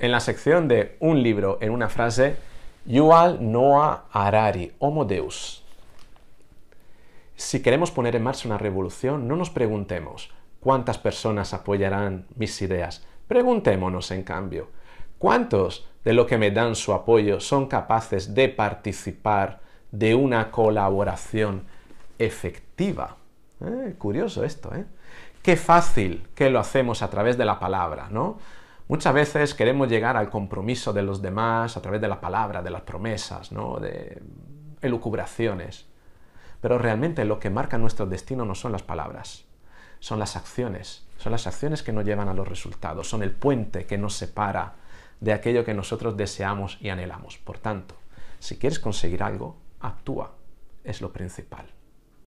En la sección de un libro en una frase, Yuval Noah Harari, Homo Deus. Si queremos poner en marcha una revolución, no nos preguntemos cuántas personas apoyarán mis ideas. Preguntémonos, en cambio, ¿cuántos de los que me dan su apoyo son capaces de participar de una colaboración efectiva? Eh, curioso esto, ¿eh? Qué fácil que lo hacemos a través de la palabra, ¿no? Muchas veces queremos llegar al compromiso de los demás a través de la palabra, de las promesas, de elucubraciones. Pero realmente lo que marca nuestro destino no son las palabras, son las acciones. Son las acciones que nos llevan a los resultados, son el puente que nos separa de aquello que nosotros deseamos y anhelamos. Por tanto, si quieres conseguir algo, actúa. Es lo principal.